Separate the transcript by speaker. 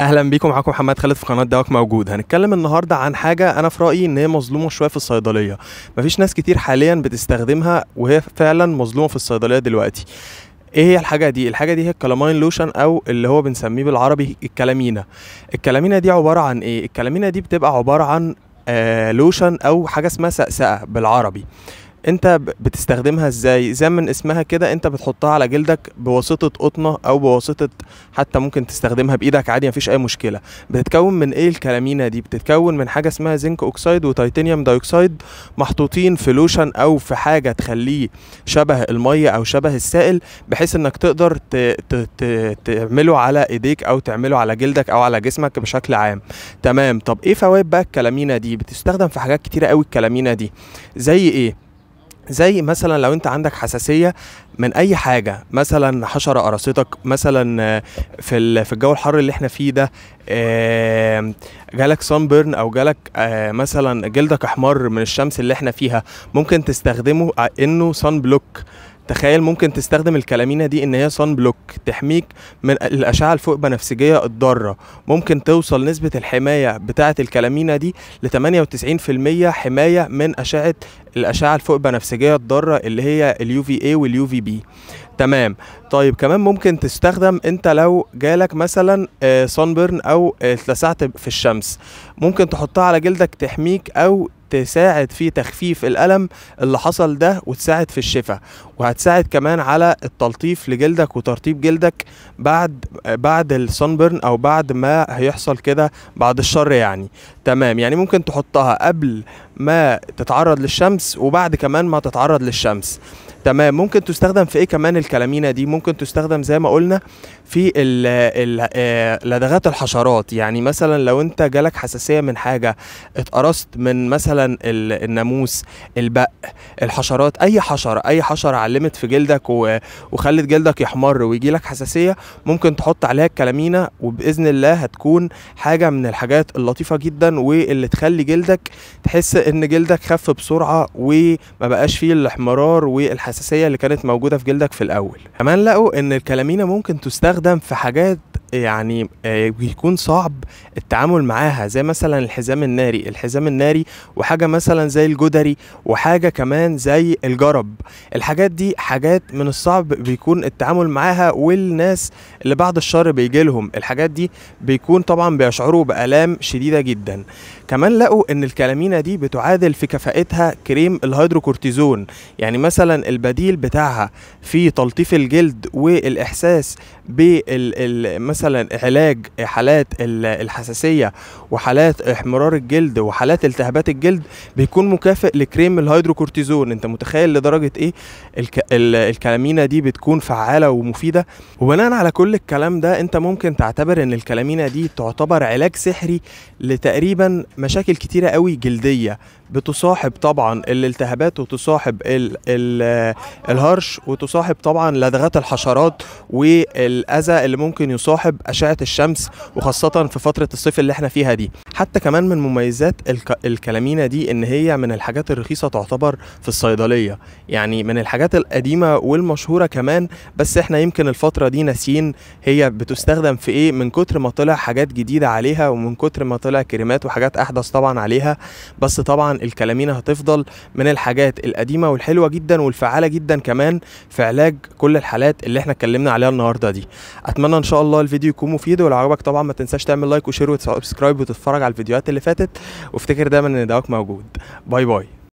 Speaker 1: اهلا بيكم معاكم محمد خالد في قناه دواك موجود هنتكلم النهارده عن حاجه انا في رايي ان هي مظلومه شويه في الصيدليه مفيش ناس كتير حاليا بتستخدمها وهي فعلا مظلومه في الصيدليه دلوقتي ايه هي الحاجه دي الحاجه دي هي الكلاماين لوشن او اللي هو بنسميه بالعربي الكلامينا الكلامينا دي عباره عن ايه الكلامينا دي بتبقى عباره عن آه لوشن او حاجه اسمها سقسقه بالعربي انت بتستخدمها ازاي زي من اسمها كده انت بتحطها على جلدك بواسطه قطنه او بواسطه حتى ممكن تستخدمها بايدك عادي مفيش اي مشكله بتتكون من ايه الكلامينة دي بتتكون من حاجه اسمها زنك اوكسيد وتيتانيوم دايوكسيد محطوطين في لوشن او في حاجه تخليه شبه الميه او شبه السائل بحيث انك تقدر ت... ت... ت... تعمله على ايديك او تعمله على جلدك او على جسمك بشكل عام تمام طب ايه فوائد بقى الكلامينة دي بتستخدم في حاجات كتيره قوي الكلامينة دي زي ايه زي مثلا لو انت عندك حساسيه من اي حاجه مثلا حشره قرصتك مثلا آه، في في الجو الحر اللي احنا فيه ده آه، جالك سانبرن او جالك آه، مثلا جلدك احمر من الشمس اللي احنا فيها ممكن تستخدمه انه سان بلوك تخيل ممكن تستخدم الكلامينا دي ان هي صن بلوك تحميك من الاشعه الفوق بنفسجيه الضاره ممكن توصل نسبه الحمايه بتاعه الكلامينا دي ل 98% حمايه من اشعه الاشعه الفوق بنفسجيه الضاره اللي هي اليو في اي واليو في بي تمام طيب كمان ممكن تستخدم انت لو جالك مثلا صن آه، بيرن او اتلسعت في الشمس ممكن تحطها على جلدك تحميك او تساعد في تخفيف الألم اللي حصل ده وتساعد في الشفاء وهتساعد كمان على التلطيف لجلدك وترطيب جلدك بعد بعد السنبرن او بعد ما هيحصل كده بعد الشر يعني تمام يعني ممكن تحطها قبل ما تتعرض للشمس وبعد كمان ما تتعرض للشمس تمام ممكن تستخدم في ايه كمان الكلامينا دي ممكن تستخدم زي ما قلنا في آه، لدغات الحشرات يعني مثلا لو انت جالك حساسيه من حاجه اتقرصت من مثلا الناموس البق الحشرات اي حشره اي حشره علمت في جلدك وخلت جلدك يحمر ويجي لك حساسيه ممكن تحط عليها الكلامينا وباذن الله هتكون حاجه من الحاجات اللطيفه جدا واللي تخلي جلدك تحس ان جلدك خف بسرعه وما بقاش فيه الاحمرار والحساسيه الاساسيه اللي كانت موجوده في جلدك في الاول كمان لقوا ان الكلامينا ممكن تستخدم في حاجات يعني آه، بيكون صعب التعامل معاها زي مثلا الحزام الناري الحزام الناري وحاجة مثلا زي الجدري وحاجة كمان زي الجرب الحاجات دي حاجات من الصعب بيكون التعامل معاها والناس اللي بعد الشر بيجي لهم الحاجات دي بيكون طبعا بيشعروا بآلام شديدة جدا كمان لقوا ان الكلامينة دي بتعادل في كفاءتها كريم الهيدروكورتيزون يعني مثلا البديل بتاعها في تلطيف الجلد والإحساس بال مثلا علاج حالات الحساسيه وحالات احمرار الجلد وحالات التهابات الجلد بيكون مكافئ لكريم الهيدروكورتيزون انت متخيل لدرجه ايه الك... ال... الكلامينة دي بتكون فعاله ومفيده وبناء على كل الكلام ده انت ممكن تعتبر ان الكلامينة دي تعتبر علاج سحري لتقريبا مشاكل كتيره قوي جلديه بتصاحب طبعا الالتهابات وتصاحب ال ال الهرش وتصاحب طبعا لدغات الحشرات والاذى اللي ممكن يصاحب صاحب أشعة الشمس وخاصة في فترة الصيف اللي احنا فيها دي حتى كمان من مميزات الك... الكلامينة دي إن هي من الحاجات الرخيصة تعتبر في الصيدلية يعني من الحاجات القديمة والمشهورة كمان بس احنا يمكن الفترة دي ناسيين هي بتستخدم في ايه من كتر ما طلع حاجات جديدة عليها ومن كتر ما طلع كريمات وحاجات أحدث طبعا عليها بس طبعا الكلامينة هتفضل من الحاجات القديمة والحلوة جدا والفعالة جدا كمان في علاج كل الحالات اللي احنا اتكلمنا عليها النهاردة دي أتمنى إن شاء الله الفيديو الفيديو يكون مفيد ولو عجبك طبعا ما تنساش تعمل لايك وشير وسبسكرايب وتتفرج على الفيديوهات اللي فاتت وافتكر دايما ان دعوك موجود باي باي